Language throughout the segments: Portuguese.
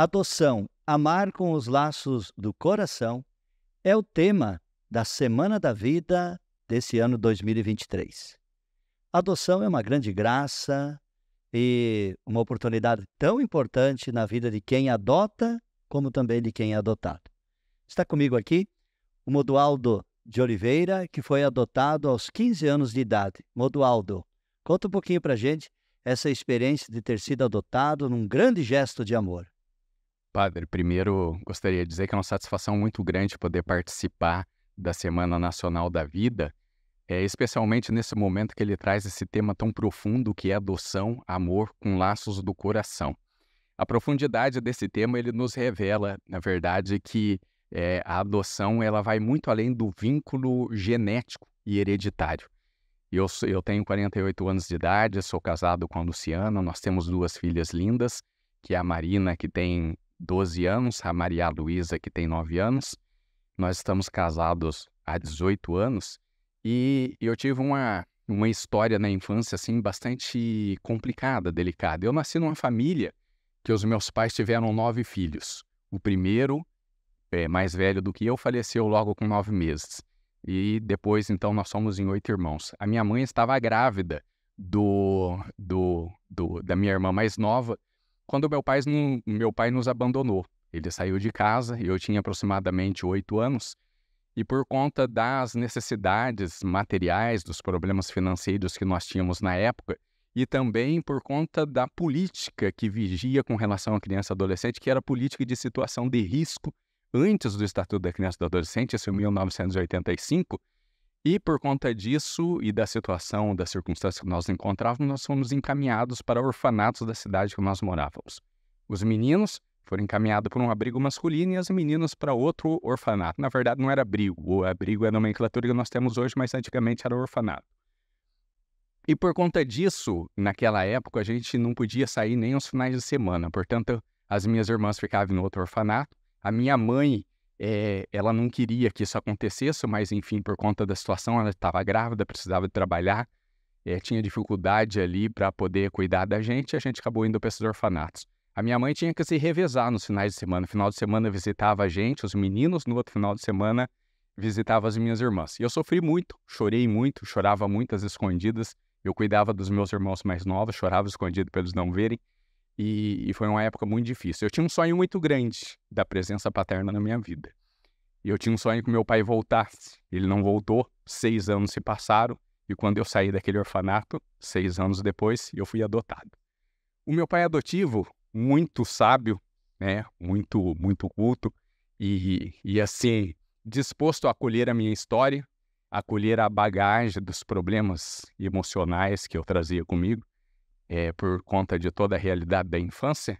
Adoção, amar com os laços do coração é o tema da Semana da Vida desse ano 2023. Adoção é uma grande graça e uma oportunidade tão importante na vida de quem adota, como também de quem é adotado. Está comigo aqui o Modualdo de Oliveira, que foi adotado aos 15 anos de idade. Modualdo, conta um pouquinho para gente essa experiência de ter sido adotado num grande gesto de amor. Padre, primeiro gostaria de dizer que é uma satisfação muito grande poder participar da Semana Nacional da Vida, é, especialmente nesse momento que ele traz esse tema tão profundo que é adoção, amor com laços do coração. A profundidade desse tema ele nos revela, na verdade, que é, a adoção ela vai muito além do vínculo genético e hereditário. Eu, eu tenho 48 anos de idade, sou casado com a Luciana, nós temos duas filhas lindas, que é a Marina, que tem 12 anos, a Maria Luísa, que tem 9 anos. Nós estamos casados há 18 anos e eu tive uma, uma história na infância assim bastante complicada, delicada. Eu nasci numa família que os meus pais tiveram nove filhos. O primeiro, é, mais velho do que eu, faleceu logo com nove meses. E depois, então, nós somos em oito irmãos. A minha mãe estava grávida do, do, do da minha irmã mais nova quando meu pai, meu pai nos abandonou. Ele saiu de casa, eu tinha aproximadamente oito anos, e por conta das necessidades materiais, dos problemas financeiros que nós tínhamos na época, e também por conta da política que vigia com relação à criança e adolescente, que era política de situação de risco antes do Estatuto da Criança e do Adolescente, esse em 1985, e por conta disso e da situação, da circunstância que nós encontrávamos, nós fomos encaminhados para orfanatos da cidade que nós morávamos. Os meninos foram encaminhados para um abrigo masculino e as meninas para outro orfanato. Na verdade, não era abrigo. O abrigo é a nomenclatura que nós temos hoje, mas antigamente era orfanato. E por conta disso, naquela época, a gente não podia sair nem os finais de semana. Portanto, as minhas irmãs ficavam no outro orfanato. A minha mãe é, ela não queria que isso acontecesse, mas enfim, por conta da situação, ela estava grávida, precisava trabalhar, é, tinha dificuldade ali para poder cuidar da gente, a gente acabou indo para esses orfanatos. A minha mãe tinha que se revezar nos finais de semana. No final de semana visitava a gente, os meninos, no outro final de semana visitava as minhas irmãs. E eu sofri muito, chorei muito, chorava muitas escondidas. Eu cuidava dos meus irmãos mais novos, chorava escondido para eles não verem. E, e, foi uma época muito difícil. Eu tinha um sonho muito grande da presença paterna na minha vida. E eu tinha um sonho que meu pai voltasse. Ele não voltou, seis anos se passaram, e quando eu saí daquele orfanato, seis anos depois, eu fui adotado. O meu pai é adotivo, muito sábio, né? muito, muito culto, e, e assim, disposto a acolher a minha história, acolher a bagagem dos problemas emocionais que eu trazia comigo, é, por conta de toda a realidade da infância,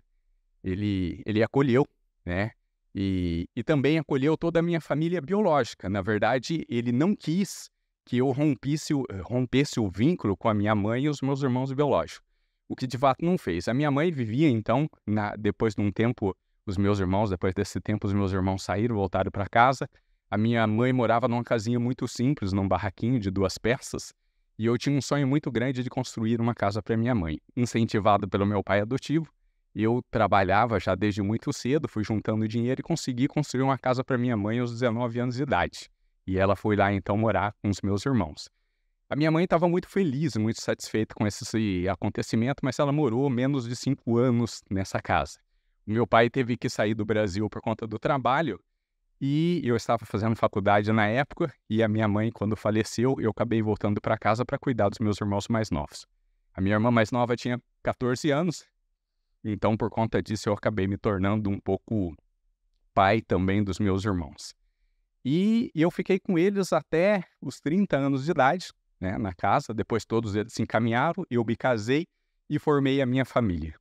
ele, ele acolheu, né? E, e também acolheu toda a minha família biológica. Na verdade, ele não quis que eu rompisse, eh, rompesse o vínculo com a minha mãe e os meus irmãos biológicos, o que de fato não fez. A minha mãe vivia, então, na, depois de um tempo, os meus irmãos, depois desse tempo, os meus irmãos saíram, voltaram para casa. A minha mãe morava numa casinha muito simples, num barraquinho de duas peças, e eu tinha um sonho muito grande de construir uma casa para minha mãe. Incentivado pelo meu pai adotivo, eu trabalhava já desde muito cedo, fui juntando dinheiro e consegui construir uma casa para minha mãe aos 19 anos de idade. E ela foi lá então morar com os meus irmãos. A minha mãe estava muito feliz, muito satisfeita com esse acontecimento, mas ela morou menos de cinco anos nessa casa. O meu pai teve que sair do Brasil por conta do trabalho e eu estava fazendo faculdade na época, e a minha mãe, quando faleceu, eu acabei voltando para casa para cuidar dos meus irmãos mais novos. A minha irmã mais nova tinha 14 anos, então por conta disso eu acabei me tornando um pouco pai também dos meus irmãos. E eu fiquei com eles até os 30 anos de idade, né, na casa. Depois todos eles se encaminharam, eu me casei e formei a minha família.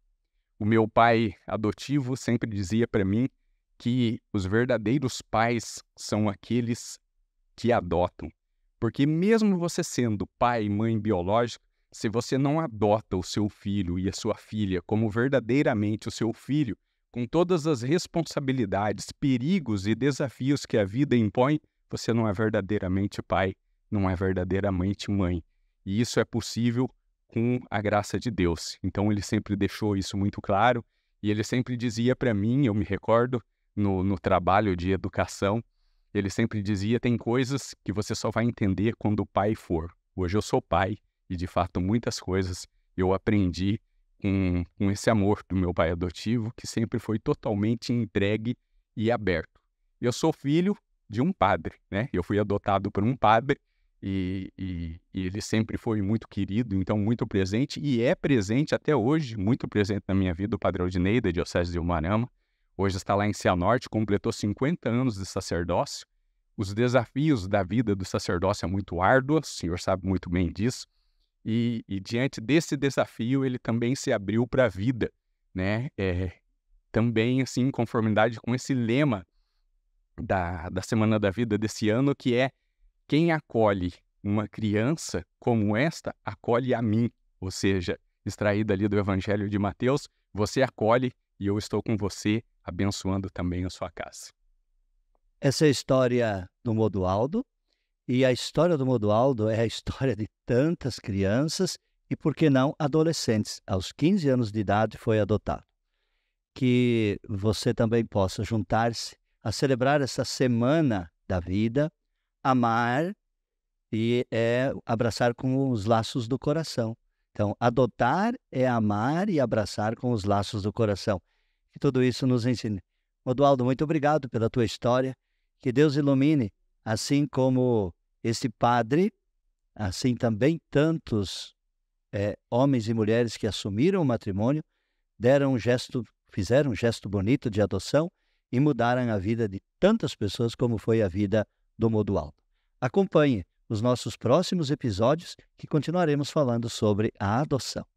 O meu pai adotivo sempre dizia para mim que os verdadeiros pais são aqueles que adotam. Porque, mesmo você sendo pai e mãe biológico, se você não adota o seu filho e a sua filha como verdadeiramente o seu filho, com todas as responsabilidades, perigos e desafios que a vida impõe, você não é verdadeiramente pai, não é verdadeiramente mãe. E isso é possível com a graça de Deus. Então ele sempre deixou isso muito claro e ele sempre dizia para mim, eu me recordo, no, no trabalho de educação, ele sempre dizia: tem coisas que você só vai entender quando o pai for. Hoje eu sou pai e, de fato, muitas coisas eu aprendi com, com esse amor do meu pai adotivo, que sempre foi totalmente entregue e aberto. Eu sou filho de um padre, né? Eu fui adotado por um padre e, e, e, ele sempre foi muito querido, então muito presente e é presente até hoje, muito presente na minha vida, o padre Aldineida, Diocese de Umarama hoje está lá em Cianorte, completou 50 anos de sacerdócio. Os desafios da vida do sacerdócio é muito árduos, o senhor sabe muito bem disso. E, e diante desse desafio, ele também se abriu para a vida, né? É, também, assim, em conformidade com esse lema da, da Semana da Vida desse ano, que é quem acolhe uma criança como esta, acolhe a mim. Ou seja, extraída ali do Evangelho de Mateus, você acolhe e eu estou com você abençoando também a sua casa. Essa é a história do Modualdo, e a história do Modualdo é a história de tantas crianças e, por que não, adolescentes. Aos 15 anos de idade foi adotado. Que você também possa juntar-se a celebrar essa semana da vida, amar e é abraçar com os laços do coração. Então, adotar é amar e abraçar com os laços do coração que tudo isso nos ensine. Odualdo, muito obrigado pela tua história. Que Deus ilumine, assim como esse padre, assim também tantos é, homens e mulheres que assumiram o matrimônio, deram um gesto, fizeram um gesto bonito de adoção e mudaram a vida de tantas pessoas como foi a vida do Modualdo. Acompanhe os nossos próximos episódios que continuaremos falando sobre a adoção.